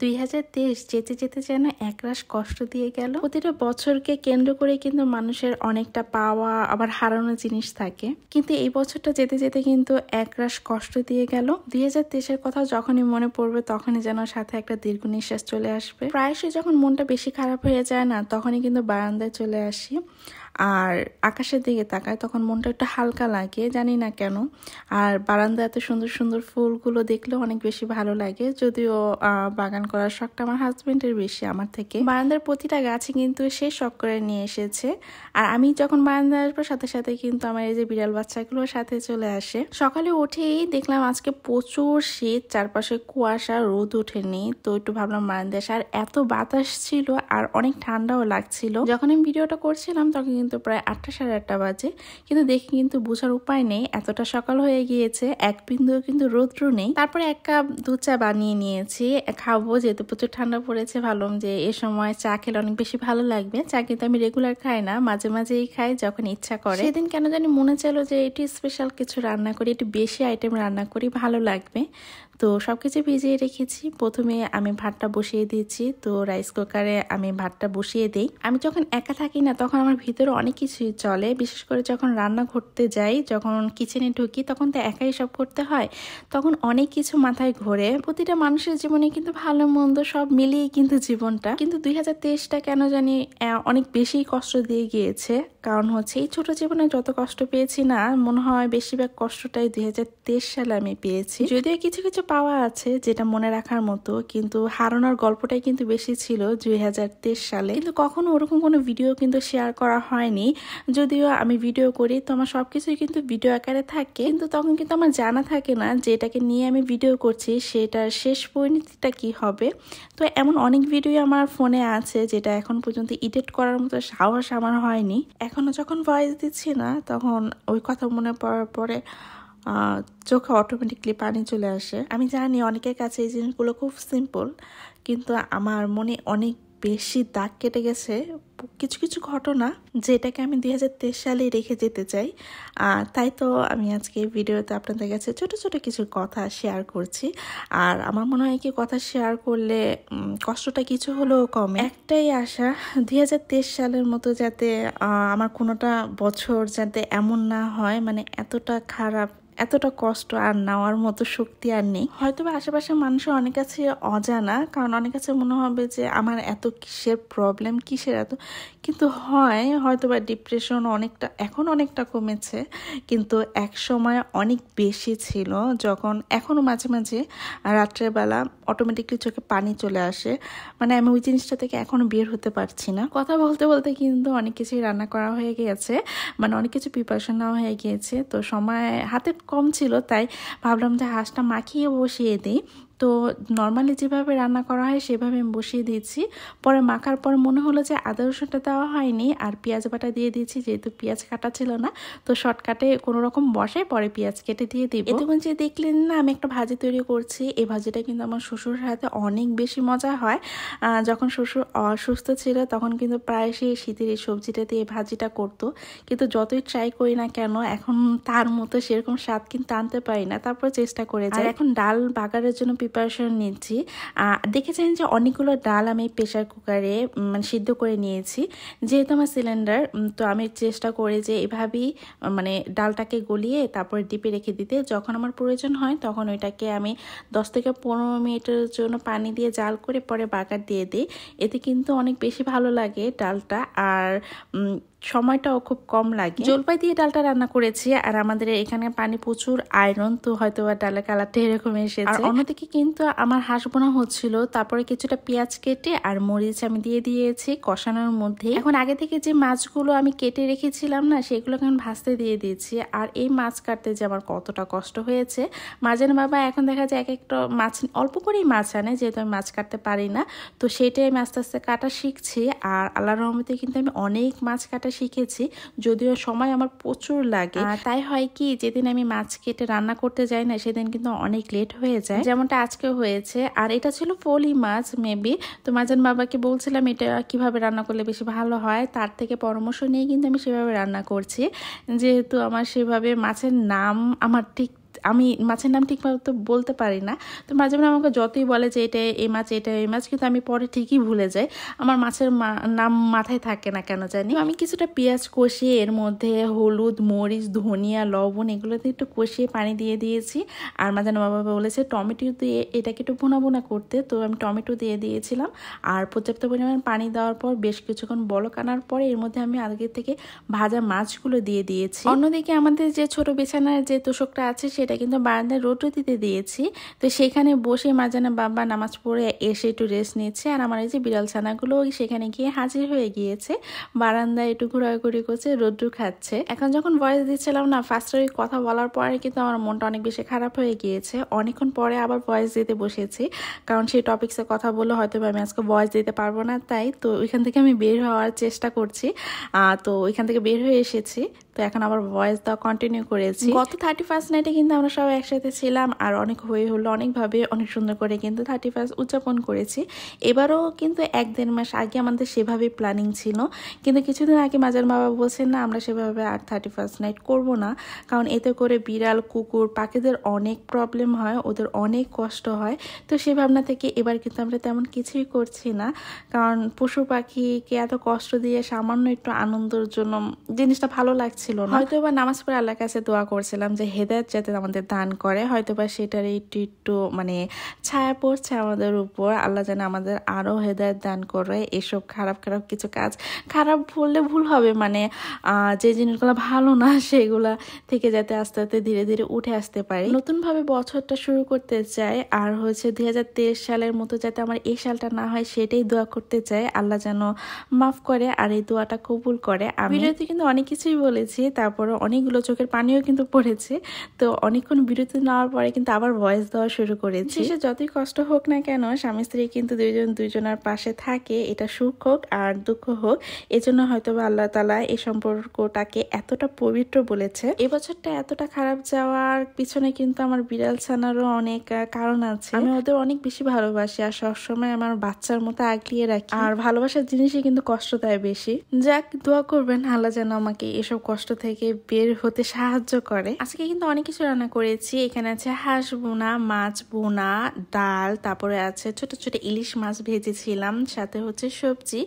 দুই হাজার তেইশ যেতে যেতে যেন একরাশ কষ্ট দিয়ে গেল প্রতিটা বছরকে কেন্দ্র করে কিন্তু মানুষের অনেকটা পাওয়া আবার হারানো জিনিস থাকে কিন্তু এই বছরটা যেতে যেতে কিন্তু একরাশ কষ্ট দিয়ে গেল দুই হাজার তেইশের কথা যখনই মনে পড়বে তখনই যেন সাথে একটা দীর্ঘ নিঃশ্বাস চলে আসবে প্রায়শই যখন মনটা বেশি খারাপ হয়ে যায় না তখনই কিন্তু বারান্দায় চলে আসি আর আকাশের দিকে তাকায় তখন মনটা একটু হালকা লাগে জানি না কেন আর বারান্দা এত সুন্দর সুন্দর ফুলগুলো দেখলেও অনেক বেশি ভালো লাগে যদিও বাগান করার শখটা আমার হাজব্যান্ডের বেশি আমার থেকে বারান্দার প্রতিটা গাছে কিন্তু সে শখ করে নিয়ে এসেছে আর আমি যখন বারান্দা আসবো সাথে সাথে কিন্তু আমার এই যে বিড়াল বাচ্চাগুলো সাথে চলে আসে সকালে উঠেই দেখলাম আজকে প্রচুর শীত চারপাশে কুয়াশা রোদ ওঠেনি তো একটু ভাবলাম বারান্দা আসে আর এত বাতাস ছিল আর অনেক ঠান্ডাও লাগছিল যখন আমি ভিডিওটা করছিলাম তখন কিন্তু প্রায় আটটা সাড়ে আটটা বাজে কিন্তু দেখি কিন্তু বোঝার উপায় নেই এতটা সকাল হয়ে গিয়েছে এক বিন্দু কিন্তু রৌদ্র নেই তারপরে এক কাপ দু চা বানিয়ে নিয়েছি খাবো যেহেতু প্রচুর ঠান্ডা পড়েছে ভালো যে এ সময় চা খেলে অনেক বেশি ভালো লাগবে চা কিন্তু আমি রেগুলার খাই না মাঝে মাঝেই খাই যখন ইচ্ছা করে সেদিন কেন জানি মনে চাইলো যে এটি স্পেশাল কিছু রান্না করি একটু বেশি আইটেম রান্না করি ভালো লাগবে তো সব কিছু ভিজিয়ে রেখেছি প্রথমে আমি ভাতটা বসিয়ে দিয়েছি তো রাইস কুকারে আমি ভাতটা বসিয়ে দিই আমি যখন একা থাকি না তখন আমার ভিতরে অনেক কিছুই চলে বিশেষ করে যখন রান্না করতে যাই যখন কিচেনে ঢুকি তখন তো একাই সব করতে হয় তখন অনেক কিছু মাথায় ঘোরে প্রতিটা মানুষের জীবনে কিন্তু ভালো মন্দ সব মিলিয়ে কিন্তু জীবনটা কিন্তু দুই হাজার তেইশটা কেন জানি অনেক বেশি কষ্ট দিয়ে গিয়েছে কারণ হচ্ছে এই ছোটো জীবনে যত কষ্ট পেয়েছি না মনে হয় বেশিরভাগ কষ্টটাই দুই সালে আমি পেয়েছি যদিও কিছু কিছু পাওয়া আছে যেটা মনে রাখার মতো কিন্তু হারানোর গল্পটাই কিন্তু বেশি ছিল দুই সালে কিন্তু কখনো ওরকম কোনো ভিডিও কিন্তু শেয়ার করা হয়নি যদিও আমি ভিডিও করি তো আমার সব কিছুই কিন্তু ভিডিও আকারে থাকে কিন্তু তখন কিন্তু আমার জানা থাকে না যে এটাকে নিয়ে আমি ভিডিও করছি সেটার শেষ পরিণতিটা কি হবে তো এমন অনেক ভিডিও আমার ফোনে আছে যেটা এখন পর্যন্ত এডিট করার মতো সাহস আমার হয়নি এখন এখনও যখন ভয়েস দিচ্ছি না তখন ওই কথা মনে পড়ার পরে চোখে অটোমেটিকলি পানি চলে আসে আমি জানি অনেকের কাছে এই জিনিসগুলো খুব সিম্পল কিন্তু আমার মনে অনেক বেশি দাগ কেটে গেছে কিছু কিছু ঘটনা যেটাকে আমি দুই হাজার তেইশ সালে রেখে যেতে চাই আর তাই তো আমি আজকে এই ভিডিওতে আপনাদের কাছে ছোট ছোট কিছু কথা শেয়ার করছি আর আমার মনে হয় কি কথা শেয়ার করলে কষ্টটা কিছু হলেও কম একটাই আশা দুই হাজার তেইশ সালের মতো যাতে আমার কোনোটা বছর যাতে এমন না হয় মানে এতটা খারাপ এতটা কষ্ট আর নেওয়ার মতো শক্তি আর নেই হয়তো বা আশেপাশে মানুষের অনেক কাছে অজানা কারণ অনেক কাছে মনে হবে যে আমার এত কিসের প্রবলেম কিসের এত কিন্তু হয় হয়তো বা ডিপ্রেশন অনেকটা এখন অনেকটা কমেছে কিন্তু এক সময় অনেক বেশি ছিল যখন এখনও মাঝে মাঝে রাত্রেবেলা অটোমেটিকলি চোখে পানি চলে আসে মানে আমি ওই জিনিসটা থেকে এখনও বের হতে পারছি না কথা বলতে বলতে কিন্তু অনেক কিছুই রান্না করা হয়ে গিয়েছে মানে অনেক কিছু প্রিপারেশন নেওয়া হয়ে গিয়েছে তো সময় হাতে কম ছিল তাই ভাবলাম যে হাঁসটা মাখিয়ে বসিয়ে দিই তো নর্মালি যেভাবে রান্না করা হয় সেভাবে আমি বসিয়ে দিয়েছি পরে মাখার পর মনে হলো যে আদা রসুনটা দেওয়া হয়নি আর পেঁয়াজ বাটা দিয়ে দিয়েছি যেহেতু পেঁয়াজ কাটা ছিল না তো শর্টকাটে কোনো রকম বসে পরে পেঁয়াজ কেটে দিয়ে দিই এতক্ষণ যে দেখলেন না আমি একটা ভাজি তৈরি করছি এই ভাজিটা কিন্তু আমার শ্বশুর সাথে অনেক বেশি মজা হয় যখন শ্বশুর অসুস্থ ছিল তখন কিন্তু প্রায় সেই শীতের এই সবজিটা দিয়ে ভাজিটা করতো কিন্তু যতই ট্রাই করি না কেন এখন তার মতো সেরকম স্বাদ কিন্তু আনতে পারি না তারপর চেষ্টা করে যায় এখন ডাল বাগারের জন্য প্রিপারেশন নিচ্ছি দেখেছেন যে অনেকগুলো ডাল আমি প্রেশার কুকারে মানে সিদ্ধ করে নিয়েছি যেহেতু আমার সিলিন্ডার তো আমি চেষ্টা করে যে এভাবেই মানে ডালটাকে গলিয়ে তারপর ডিপে রেখে দিতে যখন আমার প্রয়োজন হয় তখন ওইটাকে আমি দশ থেকে পনেরো মিনিটের জন্য পানি দিয়ে জাল করে পরে বাগার দিয়ে দিই এতে কিন্তু অনেক বেশি ভালো লাগে ডালটা আর সময়টাও খুব কম লাগে জলপাই দিয়ে ডালটা রান্না করেছি আর আমাদের এখানে পানি প্রচুর আয়রন তো হয়তো ডালের কালারটা এরকম এসেছে আর অন্যদিকে কিন্তু আমার হাঁস বোনা হচ্ছিল তারপরে কিছুটা পেঁয়াজ কেটে আর মরিচ আমি দিয়ে দিয়েছি কষানোর মধ্যে এখন আগে থেকে যে মাছগুলো আমি কেটে রেখেছিলাম না সেগুলো এখন ভাজতে দিয়ে দিয়েছি আর এই মাছ কাটতে যে আমার কতটা কষ্ট হয়েছে মাঝের বাবা এখন দেখা যায় এক একটা মাছ অল্প করেই মাছ আনে যেহেতু আমি মাছ কাটতে পারি না তো সেটাই আমি আস্তে আস্তে কাটা শিখছি আর আল্লাহ রহমতে কিন্তু আমি অনেক মাছ কাটা শিখেছি যদিও সময় আমার প্রচুর লাগে তাই হয় কি যেদিন আমি মাছ কেটে রান্না করতে যাই না সেদিন কিন্তু অনেক লেট হয়ে যায় যেমনটা আজকে হয়েছে আর এটা ছিল পলি মাছ মেবি তো মাঝান বাবাকে বলছিলাম এটা কিভাবে রান্না করলে বেশি ভালো হয় তার থেকে পরামর্শ নিয়ে কিন্তু আমি সেভাবে রান্না করছি যেহেতু আমার সেভাবে মাছের নাম আমার ঠিক আমি মাছের নাম ঠিকভাবে তো বলতে পারি না তো মাঝে মাঝে আমাকে যতই বলে যে এটা এই মাছ এটা এই মাছ কিন্তু আমি পরে ঠিকই ভুলে যাই আমার মাছের নাম মাথায় থাকে না কেন জানি আমি কিছুটা পেঁয়াজ কষিয়ে এর মধ্যে হলুদ মরিচ ধনিয়া লবণ এগুলোতে একটু কষিয়ে পানি দিয়ে দিয়েছি আর মাঝে বাবা বলেছে টমেটো দিয়ে এটাকে একটু বোনা বোনা করতে তো আমি টমেটো দিয়ে দিয়েছিলাম আর পর্যাপ্ত পরিমাণ পানি দেওয়ার পর বেশ কিছুক্ষণ বলো কানার পরে এর মধ্যে আমি আগে থেকে ভাজা মাছগুলো দিয়ে দিয়েছি অন্যদিকে আমাদের যে ছোট বিছানার যে তোষকটা আছে সে এটা কিন্তু বারান্দায় রোটো দিতে দিয়েছি তো সেখানে বসে মাজানা বাবা নামাজ পড়ে এসে একটু রেস্ট নিচ্ছে আর আমার এই যে বিড়াল ছানাগুলো সেখানে গিয়ে হাজির হয়ে গিয়েছে বারান্দায় একটু ঘোরাঘুরি করছে রোদ্রু খাচ্ছে এখন যখন ভয়েস দিচ্ছিলাম না ফার্স্ট ওই কথা বলার পরে কিন্তু আমার মনটা অনেক বেশি খারাপ হয়ে গিয়েছে অনেকক্ষণ পরে আবার ভয়েস দিতে বসেছি কারণ সেই টপিক্সে কথা বলে হয়তো আমি আজকে ভয়েস দিতে পারবো না তাই তো ওইখান থেকে আমি বের হওয়ার চেষ্টা করছি তো ওইখান থেকে বের হয়ে এসেছি তো এখন আবার ভয়েস দাও কন্টিনিউ করেছি গত থার্টি ফার্স্ট নাইটে কিন্তু আমরা সবাই একসাথে ছিলাম আর অনেক হয়ে হলো অনেকভাবে অনেক সুন্দর করে কিন্তু থার্টি ফার্স্ট উদযাপন করেছি এবারও কিন্তু এক দেড় মাস আগে আমাদের সেভাবে প্ল্যানিং ছিল কিন্তু কিছুদিন আগে মাজার বাবা বলছেন না আমরা সেভাবে আর থার্টি ফার্স্ট নাইট করবো না কারণ এতে করে বিড়াল কুকুর পাখিদের অনেক প্রবলেম হয় ওদের অনেক কষ্ট হয় তো সে ভাবনা থেকে এবার কিন্তু আমরা তেমন কিছুই করছি না কারণ পশু পাখিকে এত কষ্ট দিয়ে সামান্য একটু আনন্দের জন্য জিনিসটা ভালো লাগছে ছিল না হয়তো বা নামাজ পড়ে আল্লাহর কাছে দোয়া করছিলাম যে হেদায়ত যাতে আমাদের দান করে হয়তো বা সেটার একটু একটু মানে ছায়া পড়ছে আমাদের উপর আল্লাহ যেন আমাদের আরও হেদায়ত দান করে এসব খারাপ খারাপ কিছু কাজ খারাপ বললে ভুল হবে মানে যে জিনিসগুলো ভালো না সেগুলা থেকে যাতে আস্তে আস্তে ধীরে ধীরে উঠে আসতে পারি নতুনভাবে বছরটা শুরু করতে চাই আর হচ্ছে দুই সালের মতো যাতে আমার এই সালটা না হয় সেটাই দোয়া করতে চাই আল্লাহ যেন মাফ করে আর এই দোয়াটা কবুল করে আমি ভিডিওতে কিন্তু অনেক কিছুই বলেছি পড়েছে তারপরে অনেকগুলো চোখের পানিও কিন্তু পড়েছে তো অনেকক্ষণ বিরতি নেওয়ার পরে কিন্তু আবার ভয়েস দেওয়া শুরু করেছে সে যতই কষ্ট হোক না কেন স্বামী স্ত্রী কিন্তু দুইজন দুইজনের পাশে থাকে এটা সুখ হোক আর দুঃখ হোক এজন্য হয়তো আল্লাহ তালা এই সম্পর্কটাকে এতটা পবিত্র বলেছে এবছরটা এতটা খারাপ যাওয়ার পিছনে কিন্তু আমার বিড়াল ছানারও অনেক কারণ আছে আমি ওদের অনেক বেশি ভালোবাসি আর সবসময় আমার বাচ্চার মতো আগলিয়ে রাখি আর ভালোবাসার জিনিসই কিন্তু কষ্ট দেয় বেশি যাক দোয়া করবেন আল্লাহ যেন আমাকে এসব কষ্ট কষ্ট থেকে বের হতে সাহায্য করে আজকে কিন্তু অনেক কিছু রান্না করেছি এখানে আছে হাঁস বোনা মাছ বোনা ডাল তারপরে আছে ছোট ছোট ইলিশ মাছ ভেজেছিলাম সাথে হচ্ছে সবজি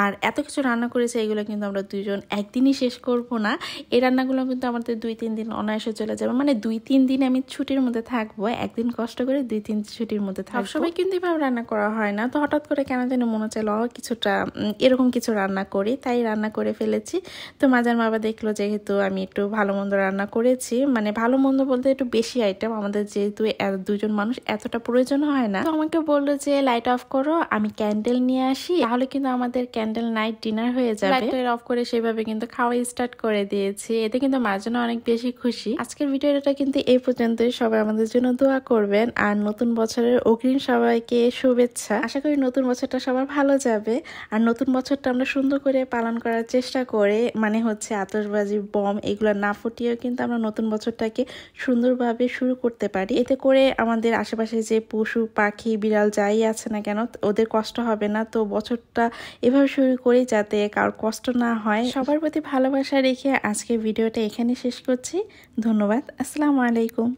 আর এত কিছু রান্না করেছি এগুলো কিন্তু আমরা দুজন একদিনই শেষ করব না এই রান্নাগুলো কিন্তু আমাদের দুই তিন দিন অনায়াসে চলে যাবে মানে দুই তিন দিন আমি ছুটির মধ্যে থাকবো একদিন কষ্ট করে দুই তিন ছুটির মধ্যে থাকবো সবাই কিন্তু এভাবে রান্না করা হয় না তো হঠাৎ করে কেন যেন মনে চাইল কিছুটা এরকম কিছু রান্না করি তাই রান্না করে ফেলেছি তো মাজার বাবা দেখ লাগলো যেহেতু আমি একটু ভালো মন্দ রান্না করেছি মানে ভালো মন্দ বলতে একটু বেশি আইটেম আমাদের যেহেতু দুজন মানুষ এতটা প্রয়োজন হয় না তো আমাকে বললো যে লাইট অফ করো আমি ক্যান্ডেল নিয়ে আসি তাহলে কিন্তু আমাদের ক্যান্ডেল নাইট ডিনার হয়ে যাবে অফ করে সেভাবে কিন্তু খাওয়া স্টার্ট করে দিয়েছি এতে কিন্তু মার জন্য অনেক বেশি খুশি আজকের ভিডিওটা কিন্তু এই পর্যন্তই সবাই আমাদের জন্য দোয়া করবেন আর নতুন বছরের অগ্রিম সবাইকে শুভেচ্ছা আশা করি নতুন বছরটা সবার ভালো যাবে আর নতুন বছরটা আমরা সুন্দর করে পালন করার চেষ্টা করে মানে হচ্ছে আতস আতসবাজি বম এগুলো না ফুটিয়েও কিন্তু আমরা নতুন বছরটাকে সুন্দরভাবে শুরু করতে পারি এতে করে আমাদের আশেপাশে যে পশু পাখি বিড়াল যাই আছে না কেন ওদের কষ্ট হবে না তো বছরটা এভাবে শুরু করি যাতে কারোর কষ্ট না হয় সবার প্রতি ভালোবাসা রেখে আজকে ভিডিওটা এখানে শেষ করছি ধন্যবাদ আসসালামু আলাইকুম